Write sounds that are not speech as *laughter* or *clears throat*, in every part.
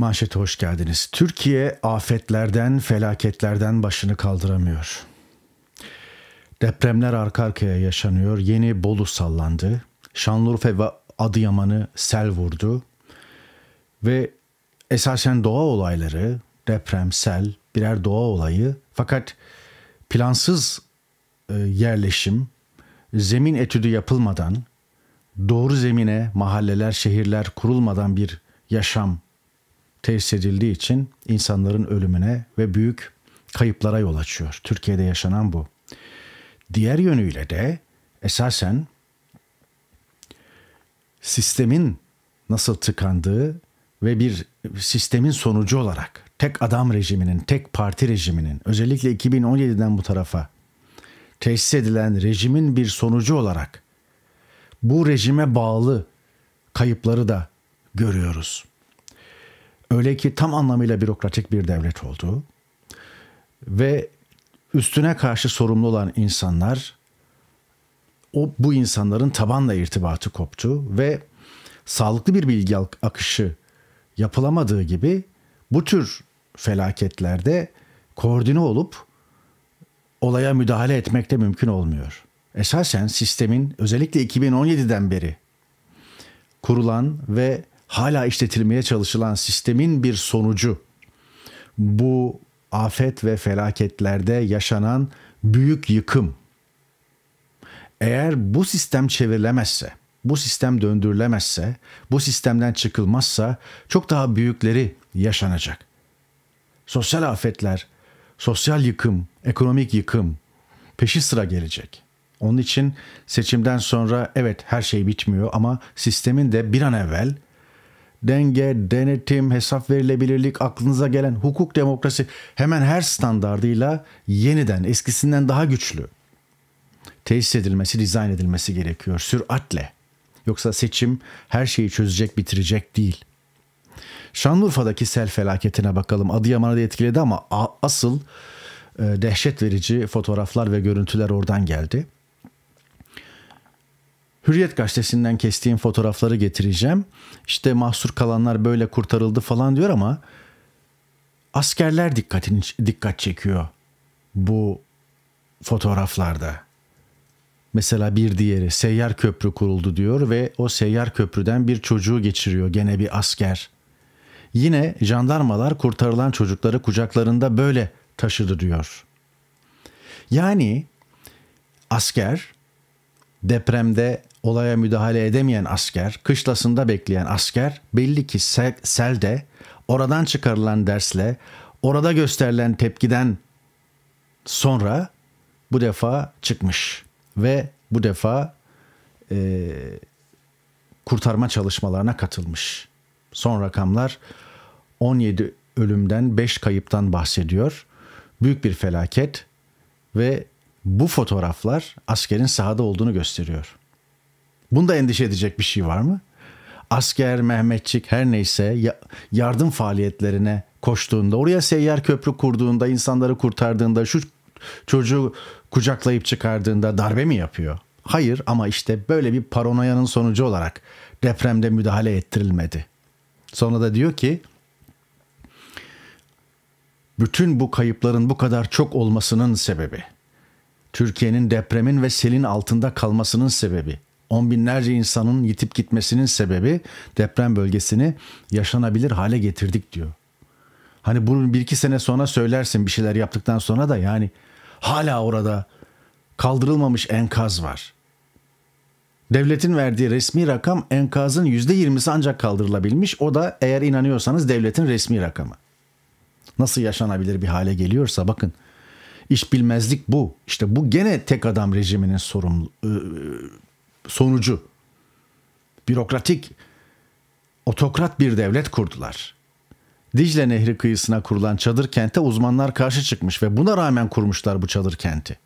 Manşete hoş geldiniz. Türkiye afetlerden, felaketlerden başını kaldıramıyor. Depremler arka arkaya yaşanıyor. Yeni Bolu sallandı. Şanlıurfa ve Adıyaman'ı sel vurdu. Ve esasen doğa olayları, deprem, sel birer doğa olayı. Fakat plansız e, yerleşim, zemin etüdü yapılmadan, doğru zemine mahalleler, şehirler kurulmadan bir yaşam tesis edildiği için insanların ölümüne ve büyük kayıplara yol açıyor. Türkiye'de yaşanan bu. Diğer yönüyle de esasen sistemin nasıl tıkandığı ve bir sistemin sonucu olarak tek adam rejiminin, tek parti rejiminin özellikle 2017'den bu tarafa tesis edilen rejimin bir sonucu olarak bu rejime bağlı kayıpları da görüyoruz. Öyle ki tam anlamıyla bürokratik bir devlet oldu. Ve üstüne karşı sorumlu olan insanlar o bu insanların tabanla irtibatı koptu ve sağlıklı bir bilgi akışı yapılamadığı gibi bu tür felaketlerde koordine olup olaya müdahale etmek de mümkün olmuyor. Esasen sistemin özellikle 2017'den beri kurulan ve hala işletilmeye çalışılan sistemin bir sonucu. Bu afet ve felaketlerde yaşanan büyük yıkım. Eğer bu sistem çevrilemezse, bu sistem döndürülemezse, bu sistemden çıkılmazsa çok daha büyükleri yaşanacak. Sosyal afetler, sosyal yıkım, ekonomik yıkım peşi sıra gelecek. Onun için seçimden sonra evet her şey bitmiyor ama sistemin de bir an evvel denge, denetim, hesap verilebilirlik, aklınıza gelen hukuk, demokrasi hemen her standardıyla yeniden eskisinden daha güçlü tesis edilmesi, dizayn edilmesi gerekiyor süratle. Yoksa seçim her şeyi çözecek, bitirecek değil. Şanlıurfa'daki sel felaketine bakalım. Adıyaman'ı da etkiledi ama asıl e, dehşet verici fotoğraflar ve görüntüler oradan geldi. Hürriyet gazetesinden kestiğim fotoğrafları getireceğim. İşte mahsur kalanlar böyle kurtarıldı falan diyor ama askerler dikkatini dikkat çekiyor bu fotoğraflarda. Mesela bir diğeri seyyar köprü kuruldu diyor ve o seyyar köprüden bir çocuğu geçiriyor gene bir asker. Yine jandarmalar kurtarılan çocukları kucaklarında böyle taşıdı diyor. Yani asker depremde olaya müdahale edemeyen asker, kışlasında bekleyen asker belli ki sel, selde oradan çıkarılan dersle orada gösterilen tepkiden sonra bu defa çıkmış ve bu defa e, kurtarma çalışmalarına katılmış. Son rakamlar 17 ölümden 5 kayıptan bahsediyor. Büyük bir felaket ve bu fotoğraflar askerin sahada olduğunu gösteriyor. Bunda endişe edecek bir şey var mı? Asker, Mehmetçik her neyse yardım faaliyetlerine koştuğunda, oraya seyyar köprü kurduğunda, insanları kurtardığında, şu çocuğu kucaklayıp çıkardığında darbe mi yapıyor? Hayır ama işte böyle bir paranoyanın sonucu olarak depremde müdahale ettirilmedi. Sonra da diyor ki bütün bu kayıpların bu kadar çok olmasının sebebi Türkiye'nin depremin ve selin altında kalmasının sebebi On binlerce insanın yitip gitmesinin sebebi deprem bölgesini yaşanabilir hale getirdik diyor. Hani bunu bir iki sene sonra söylersin bir şeyler yaptıktan sonra da yani hala orada kaldırılmamış enkaz var. Devletin verdiği resmi rakam enkazın yüzde %20'si ancak kaldırılabilmiş. O da eğer inanıyorsanız devletin resmi rakamı. Nasıl yaşanabilir bir hale geliyorsa bakın. iş bilmezlik bu. İşte bu gene tek adam rejiminin sorumlu ıı, sonucu. Bürokratik, otokrat bir devlet kurdular. Dicle Nehri kıyısına kurulan çadır kente uzmanlar karşı çıkmış ve buna rağmen kurmuşlar bu çadır kenti.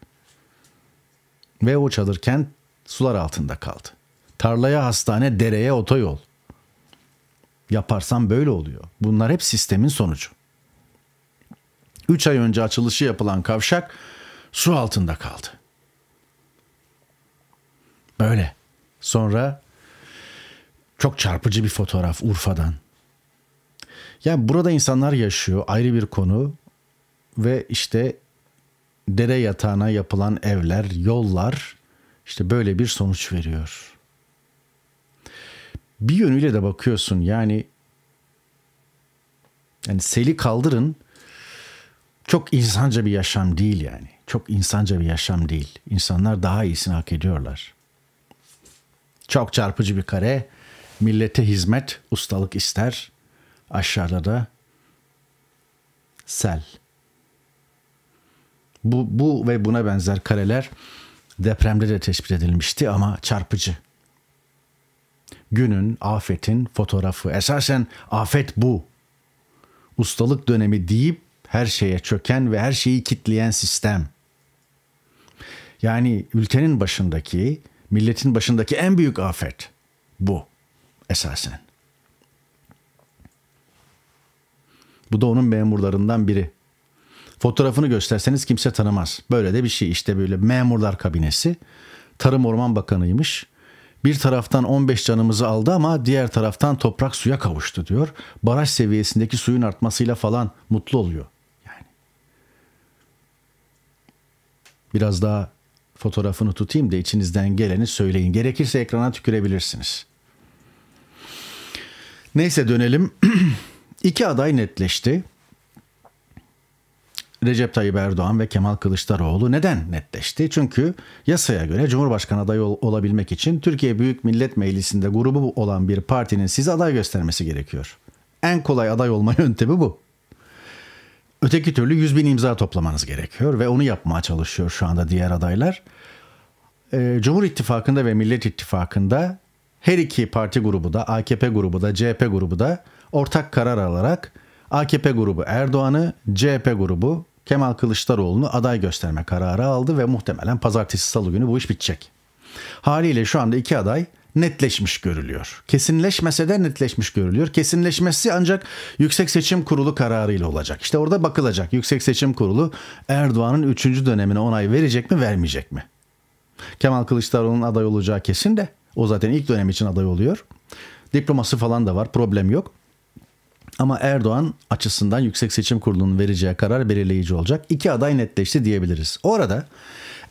Ve o çadır kent sular altında kaldı. Tarlaya hastane, dereye otoyol. Yaparsan böyle oluyor. Bunlar hep sistemin sonucu. 3 ay önce açılışı yapılan kavşak su altında kaldı. Böyle. Sonra çok çarpıcı bir fotoğraf Urfa'dan. Yani burada insanlar yaşıyor ayrı bir konu ve işte dere yatağına yapılan evler, yollar işte böyle bir sonuç veriyor. Bir yönüyle de bakıyorsun yani yani seli kaldırın çok insanca bir yaşam değil yani. Çok insanca bir yaşam değil. İnsanlar daha iyisini hak ediyorlar. Çok çarpıcı bir kare. Millete hizmet, ustalık ister. Aşağıda da sel. Bu, bu ve buna benzer kareler depremde de tespit edilmişti ama çarpıcı. Günün, afetin fotoğrafı. Esasen afet bu. Ustalık dönemi deyip her şeye çöken ve her şeyi kitleyen sistem. Yani ülkenin başındaki Milletin başındaki en büyük afet bu esasen. Bu da onun memurlarından biri. Fotoğrafını gösterseniz kimse tanımaz. Böyle de bir şey işte böyle memurlar kabinesi. Tarım Orman Bakanıymış. Bir taraftan 15 canımızı aldı ama diğer taraftan toprak suya kavuştu diyor. Baraj seviyesindeki suyun artmasıyla falan mutlu oluyor. Yani. Biraz daha fotoğrafını tutayım da içinizden geleni söyleyin. Gerekirse ekrana tükürebilirsiniz. Neyse dönelim. *clears throat* İki aday netleşti. Recep Tayyip Erdoğan ve Kemal Kılıçdaroğlu neden netleşti? Çünkü yasaya göre Cumhurbaşkanı adayı ol- olabilmek için Türkiye Büyük Millet Meclisi'nde grubu olan bir partinin size aday göstermesi gerekiyor. En kolay aday olma *laughs* yöntemi bu. Öteki türlü 100 bin imza toplamanız gerekiyor ve onu yapmaya çalışıyor şu anda diğer adaylar. Ee, Cumhur İttifakı'nda ve Millet İttifakı'nda her iki parti grubu da AKP grubu da CHP grubu da ortak karar alarak AKP grubu Erdoğan'ı, CHP grubu Kemal Kılıçdaroğlu'nu aday gösterme kararı aldı ve muhtemelen pazartesi salı günü bu iş bitecek. Haliyle şu anda iki aday netleşmiş görülüyor. Kesinleşmese de netleşmiş görülüyor. Kesinleşmesi ancak Yüksek Seçim Kurulu kararıyla olacak. İşte orada bakılacak. Yüksek Seçim Kurulu Erdoğan'ın 3. dönemine onay verecek mi, vermeyecek mi? Kemal Kılıçdaroğlu'nun aday olacağı kesin de o zaten ilk dönem için aday oluyor. Diploması falan da var, problem yok. Ama Erdoğan açısından Yüksek Seçim Kurulu'nun vereceği karar belirleyici olacak. İki aday netleşti diyebiliriz. Orada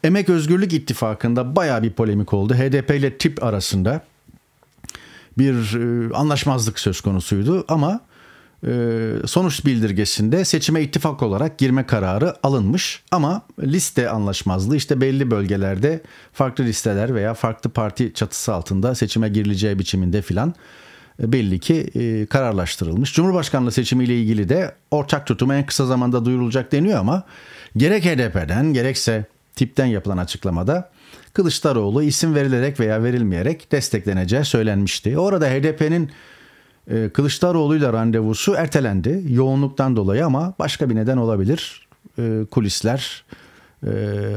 Emek Özgürlük İttifakı'nda baya bir polemik oldu. HDP ile TIP arasında bir e, anlaşmazlık söz konusuydu ama e, sonuç bildirgesinde seçime ittifak olarak girme kararı alınmış ama liste anlaşmazlığı işte belli bölgelerde farklı listeler veya farklı parti çatısı altında seçime girileceği biçiminde filan e, belli ki kararlaştırılmış. Cumhurbaşkanlığı seçimiyle ilgili de ortak tutum en kısa zamanda duyurulacak deniyor ama gerek HDP'den gerekse tipten yapılan açıklamada Kılıçdaroğlu isim verilerek veya verilmeyerek destekleneceği söylenmişti. Orada HDP'nin e, Kılıçdaroğlu ile randevusu ertelendi yoğunluktan dolayı ama başka bir neden olabilir. E, kulisler e,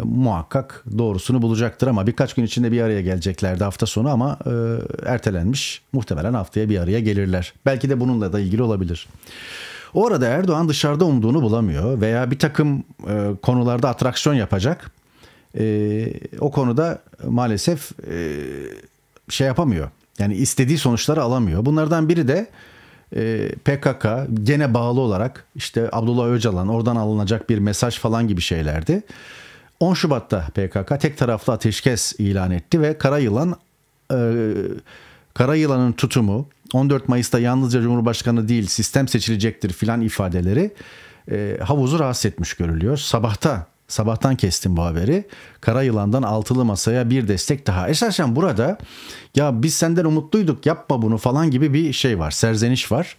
muhakkak doğrusunu bulacaktır ama birkaç gün içinde bir araya geleceklerdi hafta sonu ama ertelenmiş. Muhtemelen haftaya bir araya gelirler. Belki de bununla da ilgili olabilir. O arada Erdoğan dışarıda umduğunu bulamıyor veya bir takım konularda atraksiyon yapacak e, o konuda maalesef e, şey yapamıyor. Yani istediği sonuçları alamıyor. Bunlardan biri de e, PKK gene bağlı olarak işte Abdullah Öcalan oradan alınacak bir mesaj falan gibi şeylerdi. 10 Şubat'ta PKK tek taraflı ateşkes ilan etti ve Kara Yılan e, Yılan'ın tutumu 14 Mayıs'ta yalnızca Cumhurbaşkanı değil sistem seçilecektir filan ifadeleri e, havuzu rahatsız etmiş görülüyor. Sabahta Sabahtan kestim bu haberi. Kara yılandan altılı masaya bir destek daha. Esasen burada ya biz senden umutluyduk yapma bunu falan gibi bir şey var. Serzeniş var.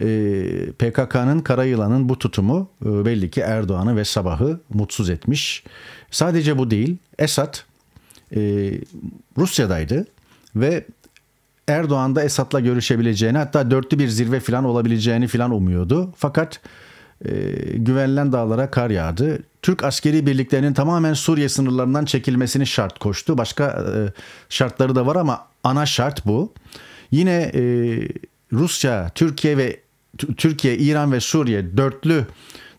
Ee, PKK'nın kara yılanın bu tutumu e, belli ki Erdoğan'ı ve Sabah'ı mutsuz etmiş. Sadece bu değil. Esad e, Rusya'daydı ve Erdoğan da Esad'la görüşebileceğini hatta dörtlü bir zirve falan olabileceğini falan umuyordu. Fakat e, güvenilen dağlara kar yağdı. Türk askeri birliklerinin tamamen Suriye sınırlarından çekilmesini şart koştu. Başka e, şartları da var ama ana şart bu. Yine e, Rusya, Türkiye ve Türkiye, İran ve Suriye dörtlü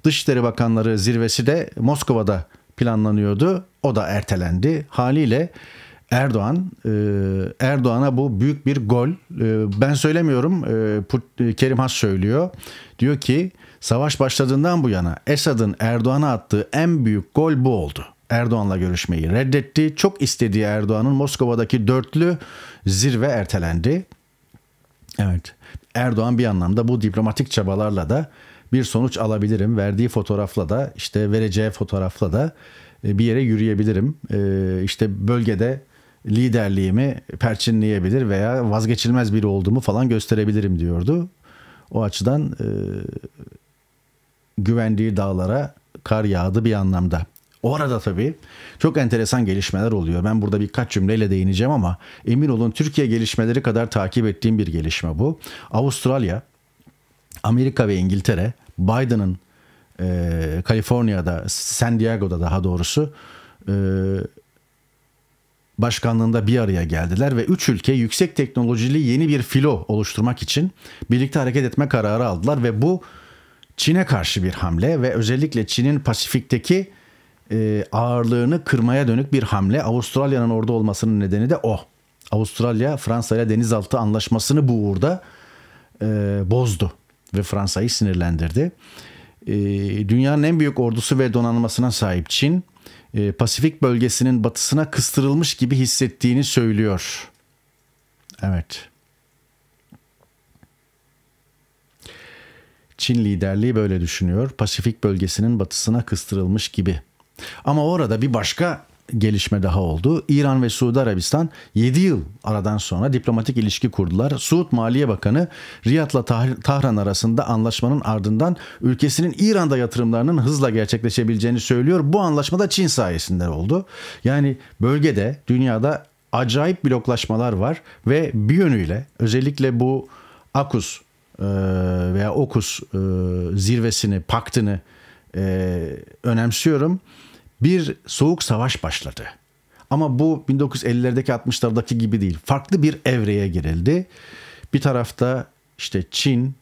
Dışişleri Bakanları zirvesi de Moskova'da planlanıyordu. O da ertelendi. Haliyle Erdoğan. E, Erdoğan'a bu büyük bir gol. E, ben söylemiyorum. E, Put, e, Kerim Has söylüyor. Diyor ki savaş başladığından bu yana Esad'ın Erdoğan'a attığı en büyük gol bu oldu. Erdoğan'la görüşmeyi reddetti. Çok istediği Erdoğan'ın Moskova'daki dörtlü zirve ertelendi. Evet. Erdoğan bir anlamda bu diplomatik çabalarla da bir sonuç alabilirim. Verdiği fotoğrafla da işte vereceği fotoğrafla da e, bir yere yürüyebilirim. E, işte bölgede liderliğimi perçinleyebilir veya vazgeçilmez biri olduğumu falan gösterebilirim diyordu. O açıdan e, güvendiği dağlara kar yağdı bir anlamda. O arada tabii çok enteresan gelişmeler oluyor. Ben burada birkaç cümleyle değineceğim ama emin olun Türkiye gelişmeleri kadar takip ettiğim bir gelişme bu. Avustralya, Amerika ve İngiltere Biden'ın e, Kaliforniya'da, San Diego'da daha doğrusu e, başkanlığında bir araya geldiler ve üç ülke yüksek teknolojili yeni bir filo oluşturmak için birlikte hareket etme kararı aldılar ve bu Çin'e karşı bir hamle ve özellikle Çin'in Pasifik'teki e, ağırlığını kırmaya dönük bir hamle. Avustralya'nın orada olmasının nedeni de o. Avustralya Fransa ile denizaltı anlaşmasını bu uğurda e, bozdu ve Fransa'yı sinirlendirdi. E, dünyanın en büyük ordusu ve donanmasına sahip Çin e, Pasifik bölgesinin batısına kıstırılmış gibi hissettiğini söylüyor. Evet. Çin liderliği böyle düşünüyor. Pasifik bölgesinin batısına kıstırılmış gibi. Ama orada bir başka gelişme daha oldu. İran ve Suudi Arabistan 7 yıl aradan sonra diplomatik ilişki kurdular. Suud Maliye Bakanı Riyad'la Tahran arasında anlaşmanın ardından ülkesinin İran'da yatırımlarının hızla gerçekleşebileceğini söylüyor. Bu anlaşma da Çin sayesinde oldu. Yani bölgede, dünyada acayip bloklaşmalar var ve bir yönüyle özellikle bu AKUS e, veya OKUS e, zirvesini, paktını e, önemsiyorum bir soğuk savaş başladı. Ama bu 1950'lerdeki 60'lardaki gibi değil. Farklı bir evreye girildi. Bir tarafta işte Çin,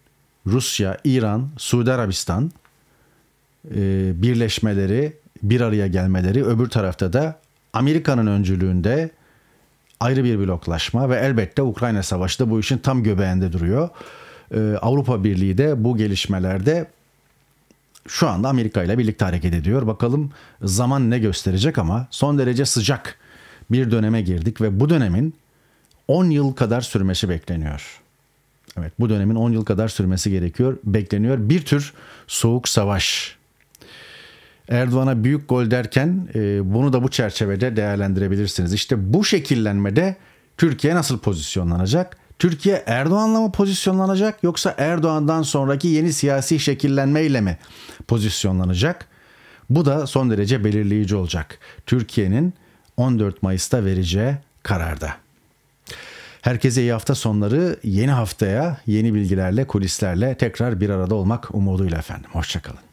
Rusya, İran, Suudi Arabistan e, birleşmeleri, bir araya gelmeleri. Öbür tarafta da Amerika'nın öncülüğünde ayrı bir bloklaşma ve elbette Ukrayna Savaşı da bu işin tam göbeğinde duruyor. E, Avrupa Birliği de bu gelişmelerde şu anda Amerika ile birlikte hareket ediyor. Bakalım zaman ne gösterecek ama son derece sıcak bir döneme girdik ve bu dönemin 10 yıl kadar sürmesi bekleniyor. Evet bu dönemin 10 yıl kadar sürmesi gerekiyor, bekleniyor. Bir tür soğuk savaş. Erdoğan'a büyük gol derken e, bunu da bu çerçevede değerlendirebilirsiniz. İşte bu şekillenmede Türkiye nasıl pozisyonlanacak? Türkiye Erdoğan'la mı pozisyonlanacak yoksa Erdoğan'dan sonraki yeni siyasi şekillenmeyle mi pozisyonlanacak? Bu da son derece belirleyici olacak. Türkiye'nin 14 Mayıs'ta vereceği kararda. Herkese iyi hafta sonları. Yeni haftaya yeni bilgilerle, kulislerle tekrar bir arada olmak umuduyla efendim. Hoşçakalın.